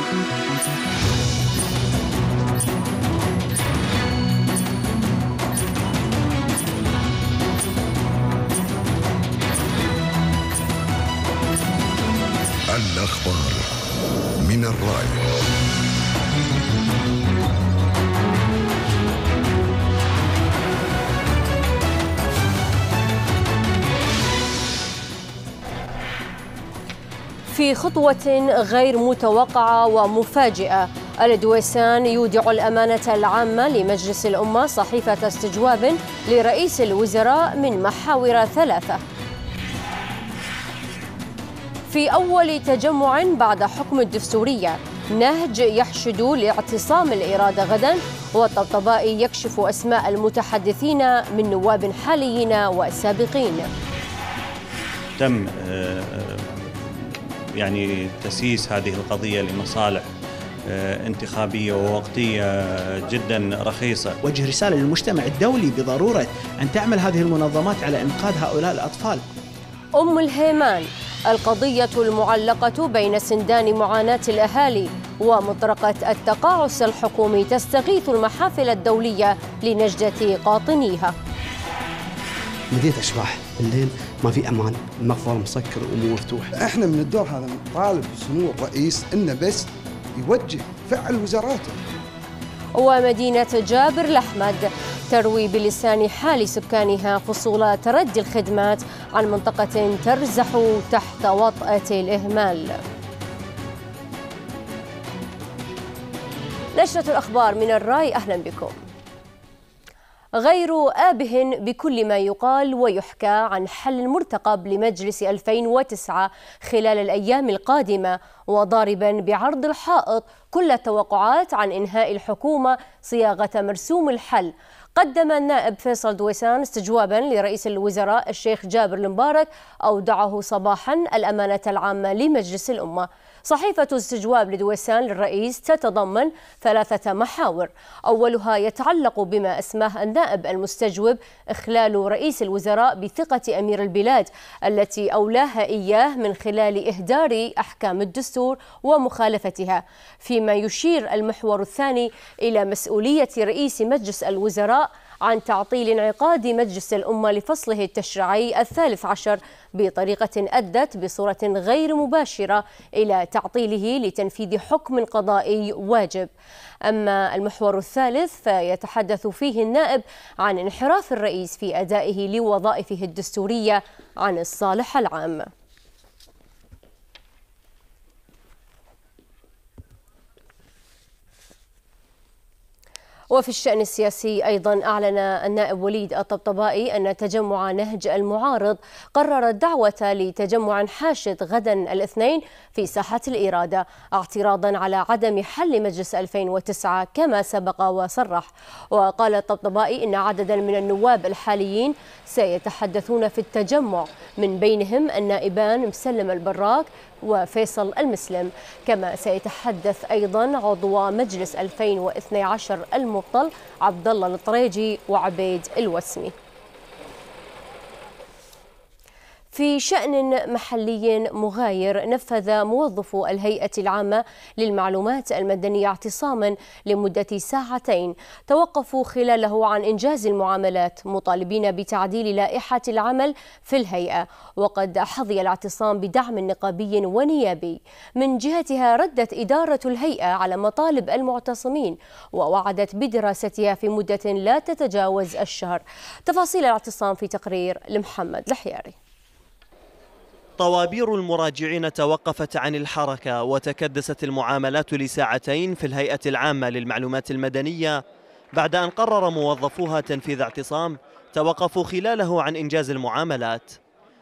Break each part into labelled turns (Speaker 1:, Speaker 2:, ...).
Speaker 1: 不再回头。
Speaker 2: في خطوة غير متوقعة ومفاجئة الدويسان يودع الأمانة العامة لمجلس الأمة صحيفة استجواب لرئيس الوزراء من محاور ثلاثة في أول تجمع بعد حكم الدستورية نهج يحشد لاعتصام الإرادة غدا والطبطبائي يكشف أسماء المتحدثين من نواب حاليين وسابقين
Speaker 3: تم آه، يعني تسييس هذه القضية لمصالح آه، انتخابية ووقتية جدا رخيصة
Speaker 4: وجه رسالة للمجتمع الدولي بضرورة أن تعمل هذه المنظمات على إنقاذ هؤلاء الأطفال
Speaker 2: أم الهيمان القضية المعلقة بين سندان معاناة الأهالي ومطرقة التقاعس الحكومي تستغيث المحافل الدولية لنجدة قاطنيها
Speaker 4: مدينة أشباح بالليل ما في امان المقبره مسكر مفتوح
Speaker 3: احنا من الدور هذا نطالب سمو الرئيس انه بس يوجه فعل وزاراته
Speaker 2: ومدينة جابر الأحمد تروي بلسان حال سكانها فصول تردي الخدمات عن منطقة ترزح تحت وطأة الإهمال نشرة الأخبار من الرأي أهلا بكم غير آبه بكل ما يقال ويحكى عن حل مرتقب لمجلس 2009 خلال الأيام القادمة وضاربا بعرض الحائط كل التوقعات عن إنهاء الحكومة صياغة مرسوم الحل قدم النائب فيصل دويسان استجوابا لرئيس الوزراء الشيخ جابر المبارك أودعه صباحا الأمانة العامة لمجلس الأمة صحيفة استجواب لدويسان للرئيس تتضمن ثلاثة محاور أولها يتعلق بما أسماه النائب المستجوب إخلال رئيس الوزراء بثقة أمير البلاد التي أولاها إياه من خلال إهدار أحكام الدستور ومخالفتها فيما يشير المحور الثاني إلى مسؤولية رئيس مجلس الوزراء عن تعطيل انعقاد مجلس الأمة لفصله التشريعي الثالث عشر بطريقة أدت بصورة غير مباشرة إلى تعطيله لتنفيذ حكم قضائي واجب أما المحور الثالث فيتحدث فيه النائب عن انحراف الرئيس في أدائه لوظائفه الدستورية عن الصالح العام وفي الشأن السياسي أيضا أعلن النائب وليد الطبطبائي أن تجمع نهج المعارض قرر الدعوة لتجمع حاشد غدا الاثنين في ساحة الإرادة اعتراضا على عدم حل مجلس 2009 كما سبق وصرح وقال الطبطبائي أن عددا من النواب الحاليين سيتحدثون في التجمع من بينهم النائبان مسلم البراك وفيصل المسلم كما سيتحدث أيضا عضو مجلس 2012 المبطل عبد الله الطريجي وعبيد الوسمي في شأن محلي مغاير نفذ موظفو الهيئة العامة للمعلومات المدنية اعتصاما لمدة ساعتين توقفوا خلاله عن إنجاز المعاملات مطالبين بتعديل لائحة العمل في الهيئة وقد حظي الاعتصام بدعم نقابي ونيابي من جهتها ردت إدارة الهيئة على مطالب المعتصمين ووعدت بدراستها في مدة لا تتجاوز الشهر تفاصيل الاعتصام في تقرير لمحمد الحياري
Speaker 5: طوابير المراجعين توقفت عن الحركة وتكدست المعاملات لساعتين في الهيئة العامة للمعلومات المدنية بعد أن قرر موظفوها تنفيذ اعتصام توقفوا خلاله عن إنجاز المعاملات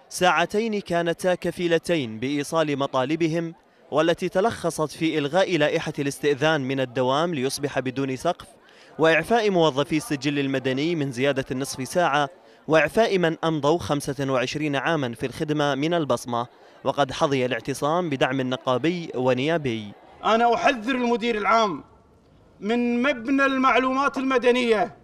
Speaker 5: ساعتين كانتا كفيلتين بإيصال مطالبهم والتي تلخصت في إلغاء لائحة الاستئذان من الدوام ليصبح بدون سقف وإعفاء موظفي السجل المدني من زيادة النصف ساعة وإعفاء من أمضوا 25 عاما في الخدمة من البصمة وقد حظي الاعتصام بدعم نقابي ونيابي أنا أحذر المدير العام من مبنى المعلومات المدنية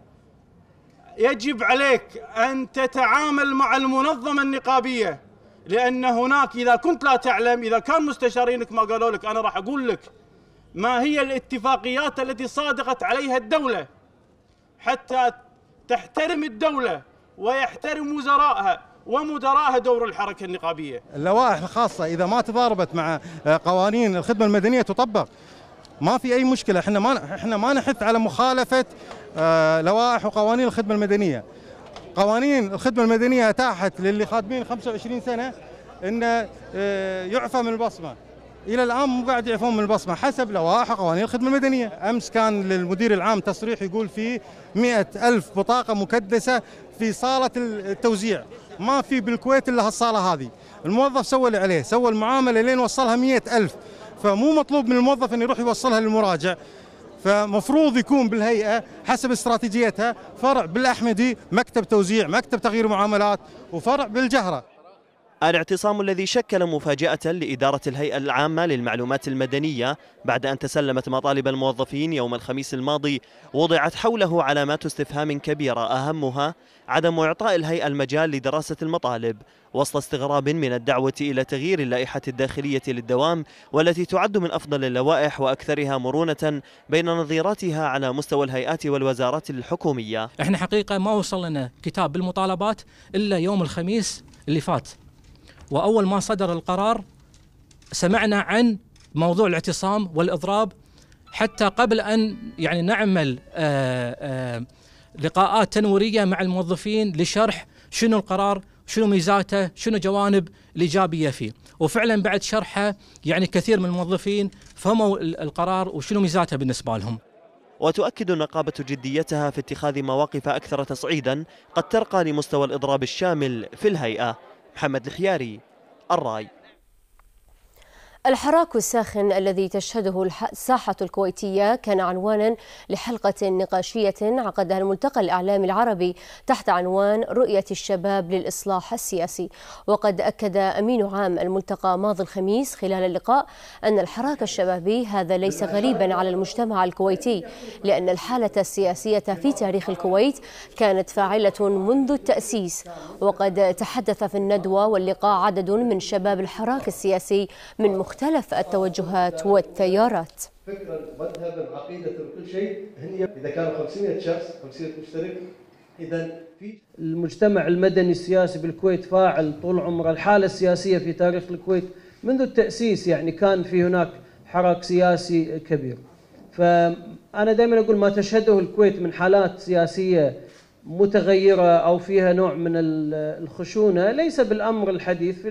Speaker 5: يجب عليك أن
Speaker 4: تتعامل مع المنظمة النقابية لأن هناك إذا كنت لا تعلم إذا كان مستشارينك ما قالوا لك أنا راح أقول لك ما هي الاتفاقيات التي صادقت عليها الدولة حتى تحترم الدولة ويحترم وزرائها ومدراءها دور الحركه النقابيه.
Speaker 3: اللوائح الخاصه اذا ما تضاربت مع قوانين الخدمه المدنيه تطبق ما في اي مشكله احنا ما احنا ما نحث على مخالفه آه، لوائح وقوانين الخدمه المدنيه. قوانين الخدمه المدنيه اتاحت للي خادمين 25 سنه انه آه، يعفى من البصمه. الى الان مو قاعد يعفون من البصمه حسب لوائح قوانين الخدمه المدنيه، امس كان للمدير العام تصريح يقول في مئة ألف بطاقه مكدسه في صاله التوزيع، ما في بالكويت الا هالصاله هذه، الموظف سوى اللي عليه، سوى المعامله لين وصلها مئة ألف، فمو مطلوب من الموظف انه يروح يوصلها للمراجع، فمفروض يكون بالهيئه حسب استراتيجيتها فرع بالاحمدي مكتب توزيع، مكتب تغيير معاملات، وفرع بالجهره.
Speaker 5: الاعتصام الذي شكل مفاجأة لإدارة الهيئة العامة للمعلومات المدنية بعد أن تسلمت مطالب الموظفين يوم الخميس الماضي وضعت حوله علامات استفهام كبيرة أهمها عدم إعطاء الهيئة المجال لدراسة المطالب وسط استغراب من الدعوة إلى تغيير اللائحة الداخلية للدوام والتي تعد من أفضل اللوائح وأكثرها مرونة بين نظيراتها على مستوى الهيئات والوزارات الحكومية
Speaker 4: احنا حقيقة ما وصل لنا كتاب بالمطالبات إلا يوم الخميس اللي فات واول ما صدر القرار سمعنا عن موضوع الاعتصام والاضراب حتى قبل ان يعني نعمل آآ آه، آآ آه، لقاءات تنويريه مع الموظفين لشرح شنو القرار شنو ميزاته شنو جوانب الايجابيه فيه وفعلا بعد شرحه يعني كثير من الموظفين فهموا القرار وشنو ميزاته بالنسبه لهم
Speaker 5: وتؤكد النقابة جديتها في اتخاذ مواقف أكثر تصعيدا قد ترقى لمستوى الإضراب الشامل في الهيئة محمد الحياري الراي
Speaker 2: الحراك الساخن الذي تشهده الساحة الكويتية كان عنوانا لحلقة نقاشية عقدها الملتقى الإعلامي العربي تحت عنوان رؤية الشباب للإصلاح السياسي وقد أكد أمين عام الملتقى ماضي الخميس خلال اللقاء أن الحراك الشبابي هذا ليس غريبا على المجتمع الكويتي لأن الحالة السياسية في تاريخ الكويت كانت فاعلة منذ التأسيس وقد تحدث في الندوة واللقاء عدد من شباب الحراك السياسي من مختلف مختلف التوجهات والتيارات
Speaker 4: فكرة مذهبا عقيده كل شيء هن اذا كانوا 500 شخص 500 مشترك اذا في
Speaker 5: المجتمع المدني السياسي بالكويت فاعل طول عمره الحاله السياسيه في تاريخ الكويت منذ التاسيس يعني كان في هناك حراك سياسي كبير فانا دائما اقول ما تشهده الكويت من حالات سياسيه متغيره او فيها نوع من الخشونه ليس بالامر الحديث في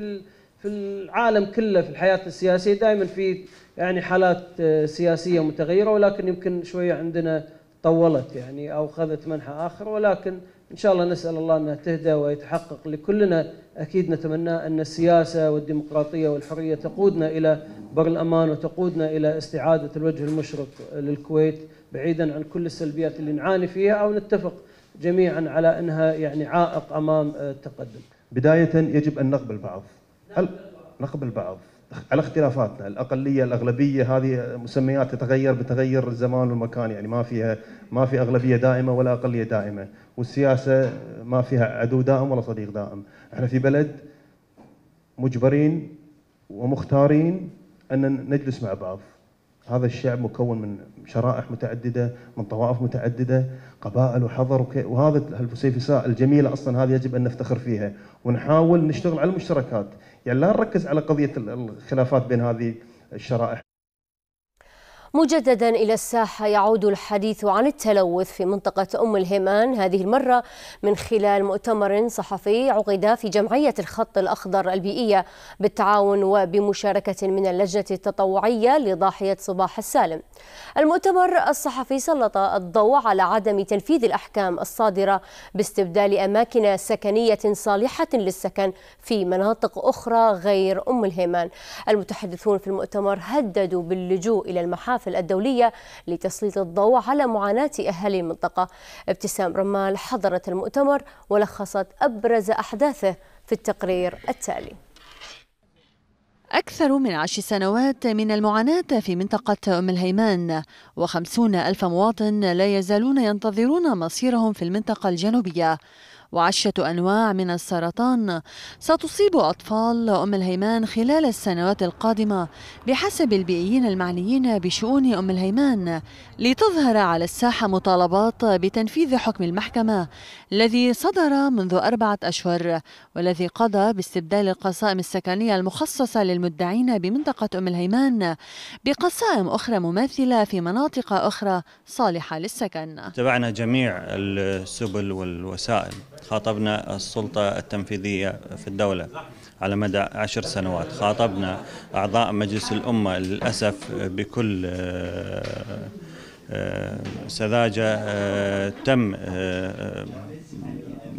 Speaker 5: في العالم كله في الحياه السياسيه دائما في يعني حالات آه، سياسيه متغيره ولكن يمكن شويه عندنا طولت يعني او خذت منحى اخر ولكن ان شاء الله نسال الله انها تهدى ويتحقق لكلنا اكيد نتمنى ان السياسه والديمقراطيه والحريه تقودنا الى بر الامان وتقودنا الى استعاده الوجه المشرق للكويت بعيدا عن كل السلبيات اللي نعاني فيها او نتفق جميعا على انها يعني عائق امام آه، التقدم. بدايه يجب ان نقبل بعض نقبل بعض على اختلافاتنا الاقليه الاغلبيه هذه مسميات تتغير بتغير الزمان والمكان يعني ما فيها ما في اغلبيه دائمه ولا اقليه دائمه والسياسه ما فيها عدو دائم ولا صديق دائم احنا في بلد مجبرين ومختارين ان نجلس مع بعض هذا الشعب مكون من شرائح متعدده من طوائف متعدده قبائل وحضر وهذا الفسيفساء الجميله اصلا هذه يجب ان نفتخر فيها ونحاول نشتغل على المشتركات يعني لا نركز على قضيه الخلافات بين هذه الشرائح
Speaker 2: مجددا إلى الساحة يعود الحديث عن التلوث في منطقة أم الهيمان هذه المرة من خلال مؤتمر صحفي عقد في جمعية الخط الأخضر البيئية بالتعاون وبمشاركة من اللجنة التطوعية لضاحية صباح السالم المؤتمر الصحفي سلط الضوء على عدم تنفيذ الأحكام الصادرة باستبدال أماكن سكنية صالحة للسكن في مناطق أخرى غير أم الهيمان. المتحدثون في المؤتمر هددوا باللجوء إلى المحافظ الصحافة الدولية لتسليط الضوء على معاناة أهالي المنطقة ابتسام رمال حضرت المؤتمر ولخصت أبرز أحداثه في التقرير التالي أكثر من عشر
Speaker 1: سنوات من المعاناة في منطقة أم الهيمان وخمسون ألف مواطن لا يزالون ينتظرون مصيرهم في المنطقة الجنوبية وعشة أنواع من السرطان ستصيب أطفال أم الهيمان خلال السنوات القادمة بحسب البيئيين المعنيين بشؤون أم الهيمان لتظهر على الساحة مطالبات بتنفيذ حكم المحكمة الذي صدر منذ أربعة أشهر والذي قضى باستبدال القصائم السكنية المخصصة للمدعين بمنطقة أم الهيمان بقصائم أخرى مماثلة في مناطق أخرى صالحة للسكن
Speaker 3: تبعنا جميع السبل والوسائل خاطبنا السلطة التنفيذية في الدولة على مدى عشر سنوات خاطبنا أعضاء مجلس الأمة للأسف بكل آه، آه، سذاجة آه، تم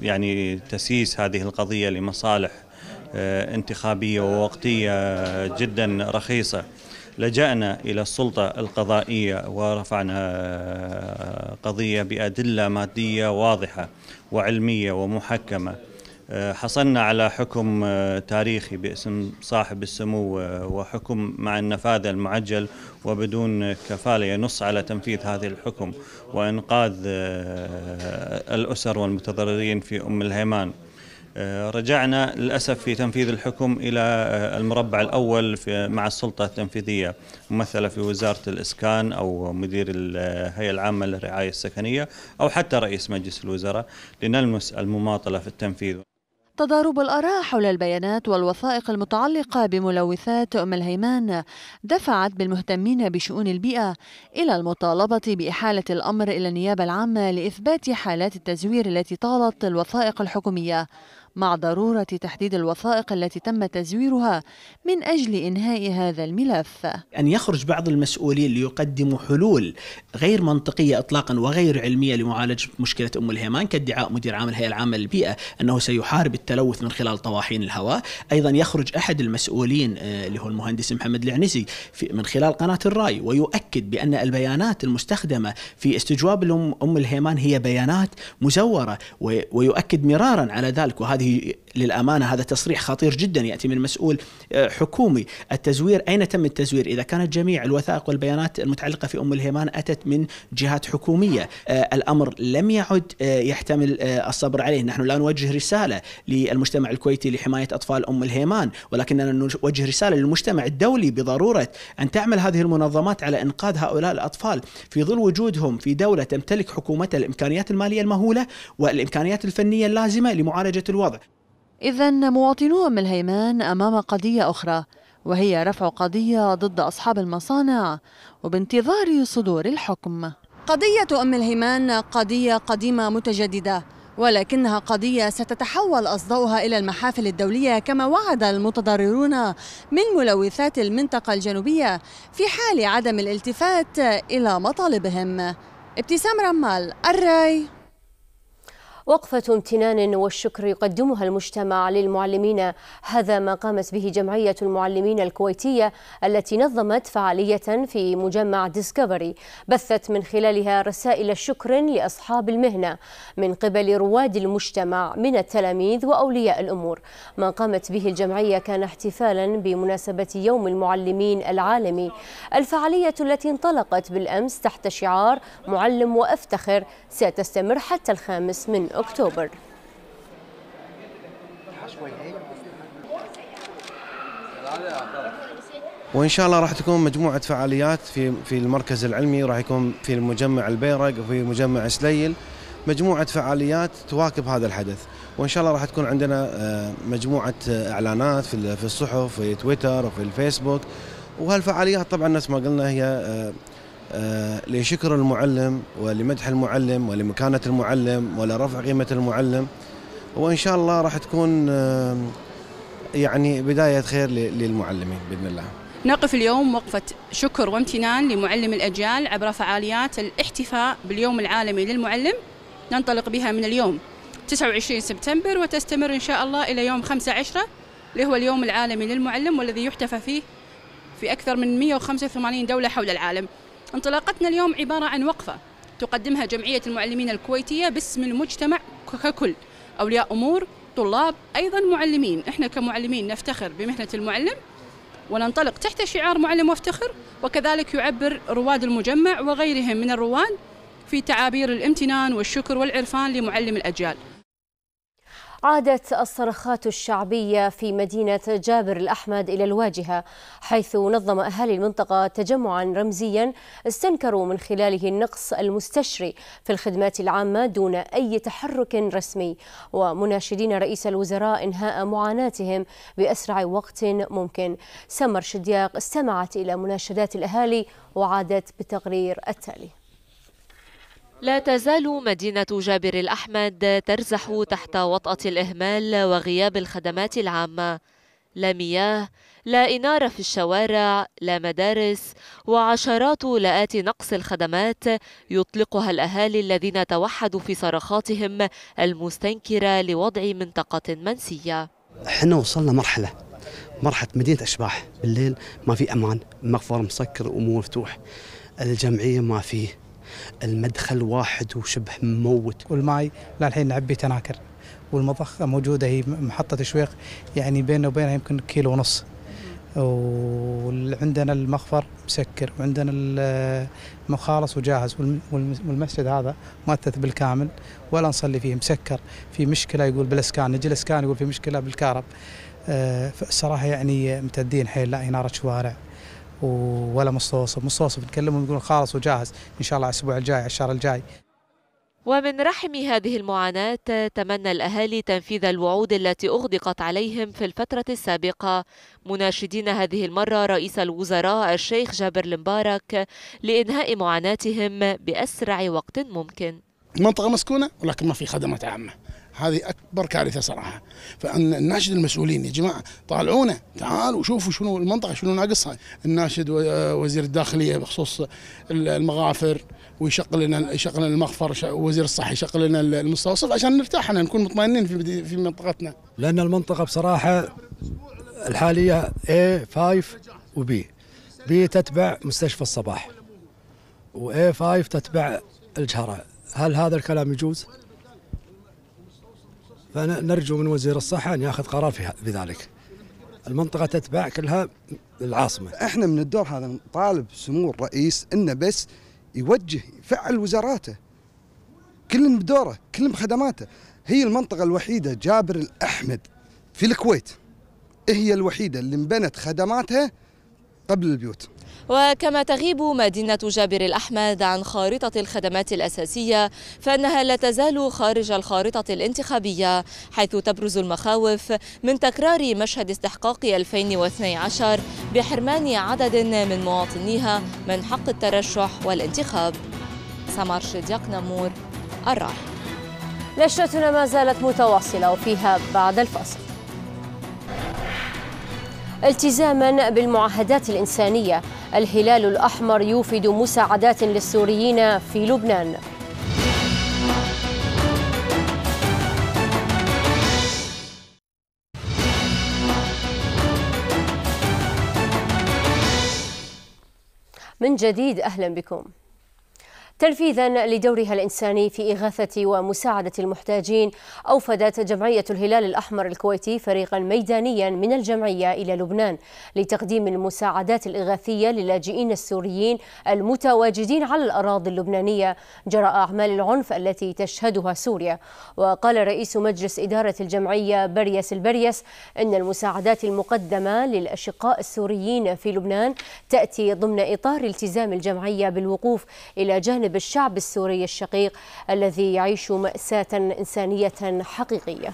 Speaker 3: يعني تسييس هذه القضية لمصالح انتخابية ووقتية جدا رخيصة لجأنا إلى السلطة القضائية ورفعنا قضية بأدلة مادية واضحة وعلمية ومحكمة حصلنا على حكم تاريخي باسم صاحب السمو وحكم مع النفاذ المعجل وبدون كفالة ينص على تنفيذ هذا الحكم وإنقاذ الأسر والمتضررين في أم الهيمان آه، رجعنا للأسف في تنفيذ الحكم إلى آه، المربع الأول مع السلطة التنفيذية ممثلة في وزارة الإسكان أو مدير الهيئة آه، العامة للرعاية السكنية أو حتى رئيس مجلس الوزراء لنلمس المماطلة في التنفيذ
Speaker 1: تضارب الآراء حول البيانات والوثائق المتعلقة بملوثات أم الهيمان دفعت بالمهتمين بشؤون البيئة إلى المطالبة بإحالة الأمر إلى النيابة العامة لإثبات حالات التزوير التي طالت الوثائق الحكومية مع ضرورة تحديد الوثائق التي تم تزويرها من أجل إنهاء هذا الملف
Speaker 4: أن يخرج بعض المسؤولين ليقدموا حلول غير منطقية إطلاقا وغير علمية لمعالجة مشكلة أم الهيمان كادعاء مدير عام الهيئة العامة للبيئة أنه سيحارب التلوث من خلال طواحين الهواء أيضا يخرج أحد المسؤولين آه، اللي هو المهندس محمد العنسي من خلال قناة الرأي ويؤكد بأن البيانات المستخدمة في استجواب أم الهيمان هي بيانات مزورة ويؤكد مرارا على ذلك وهذه وهذه للامانه هذا تصريح خطير جدا ياتي من مسؤول آه، حكومي، التزوير اين تم التزوير؟ اذا كانت جميع الوثائق والبيانات المتعلقه في ام الهيمان اتت من جهات حكوميه، آه، الامر لم يعد آه، يحتمل الصبر عليه، نحن لا نوجه رساله للمجتمع الكويتي لحمايه اطفال ام الهيمان، ولكننا نوجه رساله للمجتمع الدولي بضروره ان تعمل هذه المنظمات على انقاذ هؤلاء الاطفال في ظل وجودهم في دوله تمتلك حكومتها الامكانيات الماليه المهوله والامكانيات الفنيه اللازمه لمعالجه الوضع.
Speaker 1: إذا مواطنو أم الهيمان أمام قضية أخرى وهي رفع قضية ضد أصحاب المصانع وبانتظار صدور الحكم قضية أم الهيمان قضية قديمة متجددة ولكنها قضية ستتحول أصداؤها إلى المحافل الدولية كما وعد المتضررون من ملوثات المنطقة الجنوبية في حال عدم الالتفات إلى مطالبهم ابتسام
Speaker 2: رمال الراي وقفة امتنان والشكر يقدمها المجتمع للمعلمين هذا ما قامت به جمعية المعلمين الكويتية التي نظمت فعالية في مجمع ديسكفري بثت من خلالها رسائل شكر لأصحاب المهنة من قبل رواد المجتمع من التلاميذ وأولياء الأمور ما قامت به الجمعية كان احتفالا بمناسبة يوم المعلمين العالمي الفعالية التي انطلقت بالأمس تحت شعار معلم وأفتخر ستستمر حتى الخامس من أكتوبر
Speaker 4: وان شاء الله راح تكون مجموعه فعاليات في في المركز العلمي راح يكون في المجمع البيرق وفي مجمع سليل مجموعه فعاليات تواكب هذا الحدث وان شاء الله راح تكون عندنا آه، مجموعه آه، اعلانات في الصحف في تويتر وفي الفيسبوك وهالفعاليات طبعا نفس ما قلنا هي آه، آه، لشكر المعلم ولمدح المعلم ولمكانة المعلم ولرفع قيمة المعلم وإن شاء الله راح تكون آه، يعني بداية خير للمعلمين بإذن الله
Speaker 6: نقف اليوم وقفة شكر وامتنان لمعلم الأجيال عبر فعاليات الاحتفاء باليوم العالمي للمعلم ننطلق بها من اليوم 29 سبتمبر وتستمر إن شاء الله إلى يوم 5 اللي هو اليوم العالمي للمعلم والذي يحتفى فيه في أكثر من 185 دولة حول العالم انطلاقتنا اليوم عبارة عن وقفة تقدمها جمعية المعلمين الكويتية باسم المجتمع ككل أولياء أمور طلاب أيضا معلمين إحنا كمعلمين نفتخر بمهنة المعلم وننطلق تحت شعار معلم وافتخر وكذلك يعبر رواد المجمع وغيرهم من الرواد في تعابير الامتنان والشكر والعرفان لمعلم الأجيال
Speaker 2: عادت الصرخات الشعبية في مدينة جابر الأحمد إلى الواجهة حيث نظم أهالي المنطقة تجمعا رمزيا استنكروا من خلاله النقص المستشري في الخدمات العامة دون أي تحرك رسمي ومناشدين رئيس الوزراء إنهاء معاناتهم بأسرع وقت ممكن سمر شدياق استمعت إلى مناشدات الأهالي وعادت بتقرير التالي
Speaker 6: لا تزال مدينة جابر الأحمد ترزح تحت وطأة الإهمال وغياب الخدمات العامة لا مياه لا إنارة في الشوارع لا مدارس وعشرات لآت نقص الخدمات يطلقها الأهالي الذين توحدوا في صرخاتهم المستنكرة لوضع منطقة منسية
Speaker 4: احنا وصلنا مرحلة مرحلة مدينة أشباح بالليل ما في أمان مغفر مسكر ومو مفتوح الجمعية ما فيه المدخل واحد وشبه مموت والماي للحين نعبي تناكر والمضخه موجوده هي محطه تشويق يعني بيننا وبينها يمكن كيلو ونص وعندنا المخفر مسكر وعندنا المخالص وجاهز والمسجد هذا مؤثث بالكامل ولا نصلي فيه مسكر في مشكله يقول بالاسكان نجي الاسكان يقول في مشكله بالكهرب آه، فالصراحه يعني متدين حيل لا اناره شوارع ولا مستوصف مستوصف نكلمهم ونقول خلاص وجاهز إن شاء الله على الأسبوع الجاي على الشهر الجاي
Speaker 6: ومن رحم هذه المعاناة تمنى الأهالي تنفيذ الوعود التي أغدقت عليهم في الفترة السابقة مناشدين هذه المرة رئيس الوزراء الشيخ جابر المبارك لإنهاء معاناتهم بأسرع وقت ممكن
Speaker 4: منطقة مسكونة ولكن ما في خدمات عامة هذه اكبر كارثه صراحه فان ناشد المسؤولين يا جماعه طالعونا تعالوا شوفوا شنو المنطقه شنو ناقصها الناشد وزير الداخليه بخصوص المغافر ويشغل لنا يشغل لنا المغفر وزير الصحه يشغل لنا المستوصف عشان نرتاح احنا نكون مطمئنين في في منطقتنا لان المنطقه بصراحه الحاليه A 5 وبي بي تتبع مستشفى الصباح و A 5 تتبع الجهره هل هذا الكلام يجوز؟ فنرجو من وزير
Speaker 3: الصحة أن يأخذ قرار في بذلك المنطقة تتبع كلها العاصمة احنا من الدور هذا نطالب سمو الرئيس أنه بس يوجه فعل وزاراته كل بدوره كل بخدماته هي المنطقة الوحيدة جابر الأحمد في الكويت هي الوحيدة اللي انبنت خدماتها قبل البيوت
Speaker 6: وكما تغيب مدينة جابر الأحمد عن خارطة الخدمات الأساسية فإنها لا تزال خارج الخارطة الانتخابية حيث تبرز المخاوف من تكرار مشهد استحقاق 2012 بحرمان عدد من مواطنيها من حق الترشح والانتخاب سمر شديق
Speaker 2: نمور الراحل نشرتنا ما زالت متواصلة وفيها بعد الفاصل التزاما بالمعاهدات الإنسانية الهلال الأحمر يوفد مساعدات للسوريين في لبنان من جديد أهلا بكم تنفيذا لدورها الإنساني في إغاثة ومساعدة المحتاجين أوفدت جمعية الهلال الأحمر الكويتي فريقا ميدانيا من الجمعية إلى لبنان لتقديم المساعدات الإغاثية للاجئين السوريين المتواجدين على الأراضي اللبنانية جراء أعمال العنف التي تشهدها سوريا وقال رئيس مجلس إدارة الجمعية بريس البريس إن المساعدات المقدمة للأشقاء السوريين في لبنان تأتي ضمن إطار التزام الجمعية بالوقوف إلى جانب جانب الشعب السوري الشقيق الذي يعيش مأساة إنسانية حقيقية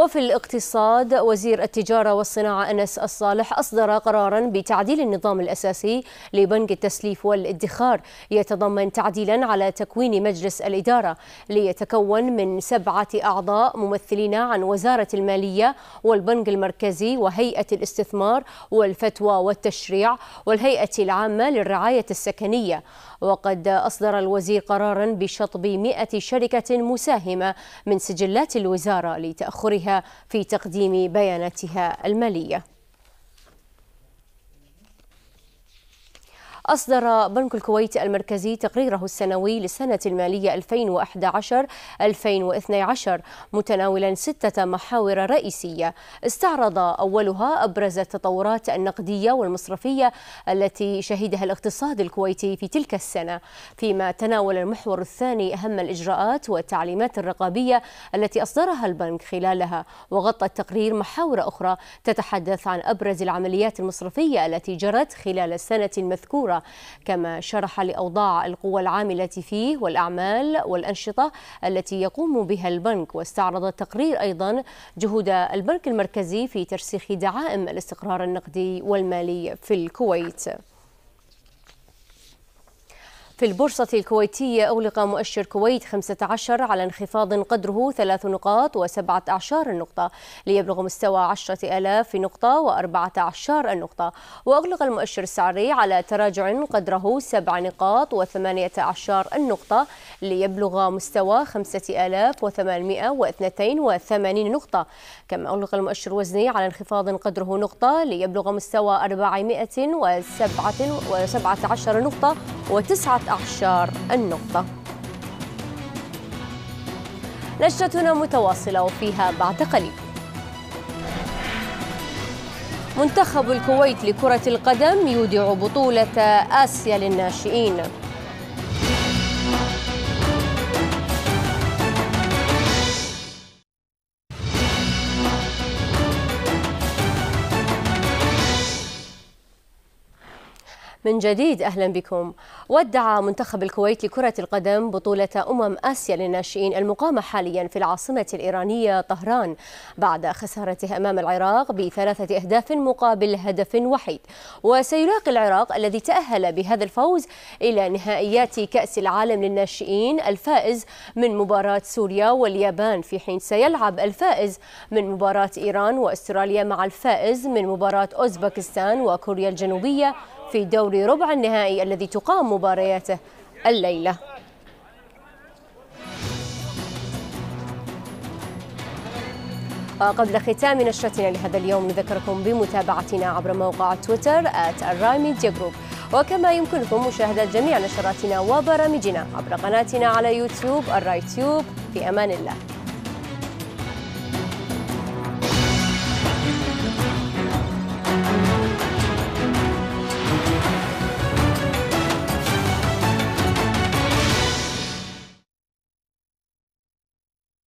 Speaker 2: وفي الاقتصاد وزير التجارة والصناعة أنس الصالح أصدر قرارا بتعديل النظام الأساسي لبنك التسليف والادخار يتضمن تعديلا على تكوين مجلس الإدارة ليتكون من سبعة أعضاء ممثلين عن وزارة المالية والبنك المركزي وهيئة الاستثمار والفتوى والتشريع والهيئة العامة للرعاية السكنية وقد أصدر الوزير قرارا بشطب 100 شركة مساهمة من سجلات الوزارة لتأخرها في تقديم بياناتها المالية أصدر بنك الكويت المركزي تقريره السنوي للسنة المالية 2011-2012 متناولا ستة محاور رئيسية استعرض أولها أبرز التطورات النقدية والمصرفية التي شهدها الاقتصاد الكويتي في تلك السنة فيما تناول المحور الثاني أهم الإجراءات والتعليمات الرقابية التي أصدرها البنك خلالها وغطى التقرير محاور أخرى تتحدث عن أبرز العمليات المصرفية التي جرت خلال السنة المذكورة كما شرح لأوضاع القوى العاملة فيه والأعمال والأنشطة التي يقوم بها البنك واستعرض التقرير أيضا جهود البنك المركزي في ترسيخ دعائم الاستقرار النقدي والمالي في الكويت في البورصة الكويتية أغلق مؤشر كويت 15 على انخفاض قدره ثلاث نقاط وسبعة أعشار النقطة ليبلغ مستوى 10000 نقطة و14 النقطة وأغلق المؤشر السعري على تراجع قدره سبع نقاط وثمانية أعشار النقطة ليبلغ مستوى 5882 نقطة كما أغلق المؤشر الوزني على انخفاض قدره نقطة ليبلغ مستوى 417 نقطة وتسعة أعشار النقطة نشرتنا متواصلة وفيها بعد قليل منتخب الكويت لكرة القدم يودع بطولة آسيا للناشئين من جديد أهلا بكم ودع منتخب الكويت لكرة القدم بطولة أمم آسيا للناشئين المقامة حاليا في العاصمة الإيرانية طهران بعد خسارته أمام العراق بثلاثة أهداف مقابل هدف وحيد وسيلاقي العراق الذي تأهل بهذا الفوز إلى نهائيات كأس العالم للناشئين الفائز من مباراة سوريا واليابان في حين سيلعب الفائز من مباراة إيران وأستراليا مع الفائز من مباراة أوزبكستان وكوريا الجنوبية في دور ربع النهائي الذي تقام مبارياته الليلة وقبل ختام نشرتنا لهذا اليوم نذكركم بمتابعتنا عبر موقع تويتر @الرايميديا جروب وكما يمكنكم مشاهدة جميع نشراتنا وبرامجنا عبر قناتنا على يوتيوب الرايتيوب في أمان الله